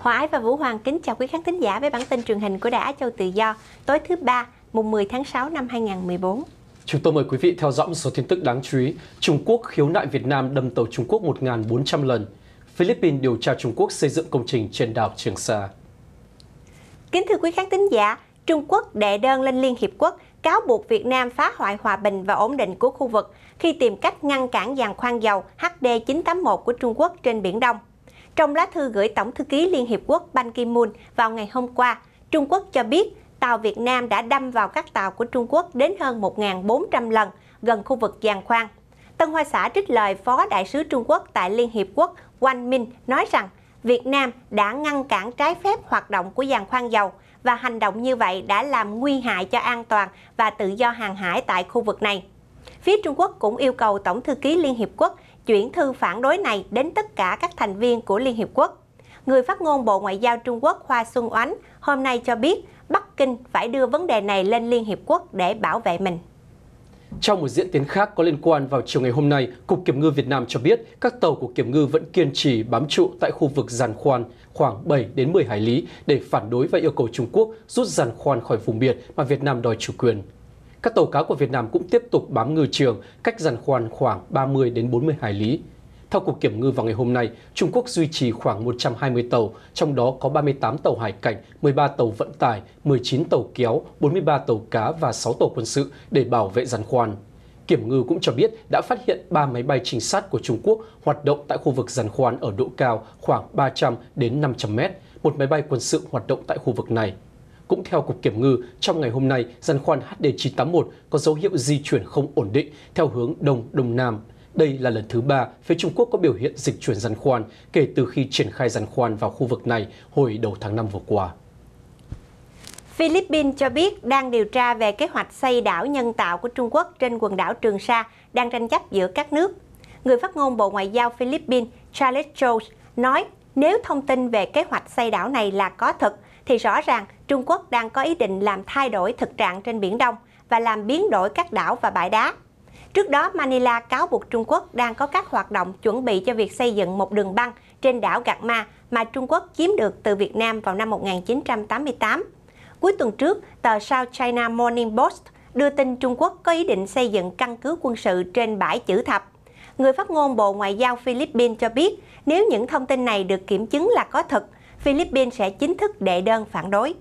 Hòa Ái và Vũ Hoàng kính chào quý khán thính giả với bản tin truyền hình của Đài Á Châu Tự Do tối thứ ba, mùng 10 tháng 6 năm 2014. Chúng tôi mời quý vị theo dõi một số tin tức đáng chú ý. Trung Quốc khiếu nại Việt Nam đâm tàu Trung Quốc 1.400 lần. Philippines điều tra Trung Quốc xây dựng công trình trên đảo Trường Sa. Kính thưa quý khán thính giả, Trung Quốc đệ đơn lên Liên Hiệp Quốc cáo buộc Việt Nam phá hoại hòa bình và ổn định của khu vực khi tìm cách ngăn cản giàn khoan dầu HD981 của Trung Quốc trên Biển Đông. Trong lá thư gửi Tổng thư ký Liên Hiệp Quốc Ban Ki-moon vào ngày hôm qua, Trung Quốc cho biết tàu Việt Nam đã đâm vào các tàu của Trung Quốc đến hơn 1.400 lần gần khu vực giàn khoan. Tân Hoa Xã trích lời Phó Đại sứ Trung Quốc tại Liên Hiệp Quốc Wang Minh nói rằng Việt Nam đã ngăn cản trái phép hoạt động của giàn khoan dầu và hành động như vậy đã làm nguy hại cho an toàn và tự do hàng hải tại khu vực này. Phía Trung Quốc cũng yêu cầu Tổng thư ký Liên Hiệp Quốc chuyển thư phản đối này đến tất cả các thành viên của Liên Hiệp Quốc. Người phát ngôn Bộ Ngoại giao Trung Quốc Hoa Xuân Oánh hôm nay cho biết Bắc Kinh phải đưa vấn đề này lên Liên Hiệp Quốc để bảo vệ mình. Trong một diễn tiến khác có liên quan vào chiều ngày hôm nay, Cục Kiểm ngư Việt Nam cho biết các tàu của Kiểm ngư vẫn kiên trì bám trụ tại khu vực giàn khoan khoảng 7 đến 10 hải lý để phản đối và yêu cầu Trung Quốc rút giàn khoan khỏi vùng biển mà Việt Nam đòi chủ quyền các tàu cá của Việt Nam cũng tiếp tục bám ngư trường cách giàn khoan khoảng 30 đến 40 hải lý. Theo cuộc Kiểm ngư vào ngày hôm nay, Trung Quốc duy trì khoảng 120 tàu, trong đó có 38 tàu hải cảnh, 13 tàu vận tải, 19 tàu kéo, 43 tàu cá và 6 tàu quân sự để bảo vệ giàn khoan. Kiểm ngư cũng cho biết đã phát hiện 3 máy bay trinh sát của Trung Quốc hoạt động tại khu vực giàn khoan ở độ cao khoảng 300 đến 500 mét, một máy bay quân sự hoạt động tại khu vực này cũng theo Cục Kiểm ngư, trong ngày hôm nay, giàn khoan HD981 có dấu hiệu di chuyển không ổn định theo hướng Đông Đông Nam. Đây là lần thứ ba phía Trung Quốc có biểu hiện dịch chuyển giàn khoan kể từ khi triển khai giàn khoan vào khu vực này hồi đầu tháng 5 vừa qua. Philippines cho biết đang điều tra về kế hoạch xây đảo nhân tạo của Trung Quốc trên quần đảo Trường Sa đang tranh chấp giữa các nước. Người phát ngôn Bộ Ngoại giao Philippines Charles Jones nói nếu thông tin về kế hoạch xây đảo này là có thật, thì rõ ràng Trung Quốc đang có ý định làm thay đổi thực trạng trên Biển Đông và làm biến đổi các đảo và bãi đá. Trước đó, Manila cáo buộc Trung Quốc đang có các hoạt động chuẩn bị cho việc xây dựng một đường băng trên đảo Gạc Ma mà Trung Quốc chiếm được từ Việt Nam vào năm 1988. Cuối tuần trước, tờ South China Morning Post đưa tin Trung Quốc có ý định xây dựng căn cứ quân sự trên bãi chữ thập. Người phát ngôn Bộ Ngoại giao Philippines cho biết, nếu những thông tin này được kiểm chứng là có thật, Philippines sẽ chính thức đệ đơn phản đối.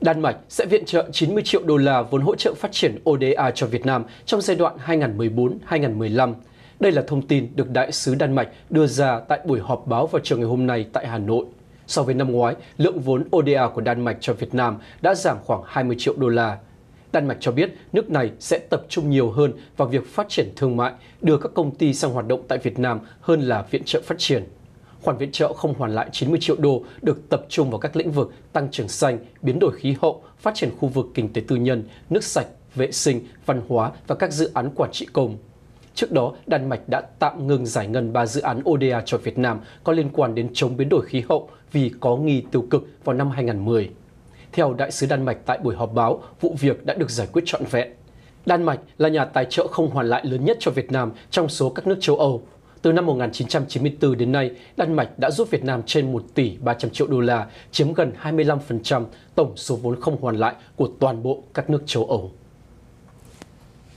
Đan Mạch sẽ viện trợ 90 triệu đô la vốn hỗ trợ phát triển ODA cho Việt Nam trong giai đoạn 2014-2015. Đây là thông tin được Đại sứ Đan Mạch đưa ra tại buổi họp báo vào chiều ngày hôm nay tại Hà Nội. So với năm ngoái, lượng vốn ODA của Đan Mạch cho Việt Nam đã giảm khoảng 20 triệu đô la. Đan Mạch cho biết nước này sẽ tập trung nhiều hơn vào việc phát triển thương mại, đưa các công ty sang hoạt động tại Việt Nam hơn là viện trợ phát triển khoản viện trợ không hoàn lại 90 triệu đô được tập trung vào các lĩnh vực tăng trưởng xanh, biến đổi khí hậu, phát triển khu vực kinh tế tư nhân, nước sạch, vệ sinh, văn hóa và các dự án quản trị công. Trước đó, Đan Mạch đã tạm ngừng giải ngân 3 dự án ODA cho Việt Nam có liên quan đến chống biến đổi khí hậu vì có nghi tiêu cực vào năm 2010. Theo đại sứ Đan Mạch tại buổi họp báo, vụ việc đã được giải quyết trọn vẹn. Đan Mạch là nhà tài trợ không hoàn lại lớn nhất cho Việt Nam trong số các nước châu Âu từ năm 1994 đến nay, Đan Mạch đã giúp Việt Nam trên 1 tỷ 300 triệu đô la, chiếm gần 25% tổng số vốn không hoàn lại của toàn bộ các nước châu Âu.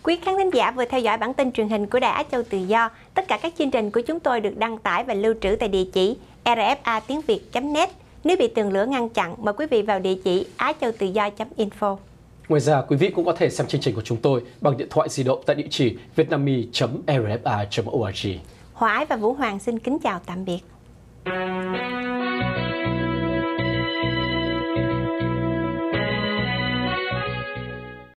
Quý khán thính giả vừa theo dõi bản tin truyền hình của Đài Á Châu Tự Do. Tất cả các chương trình của chúng tôi được đăng tải và lưu trữ tại địa chỉ rfa tiếng việt net Nếu bị tường lửa ngăn chặn, mời quý vị vào địa chỉ á châu tự do.info. Ngoài ra, quý vị cũng có thể xem chương trình của chúng tôi bằng điện thoại di động tại địa chỉ vietnamese.rfa.org. Hòa Ái và Vũ Hoàng xin kính chào tạm biệt.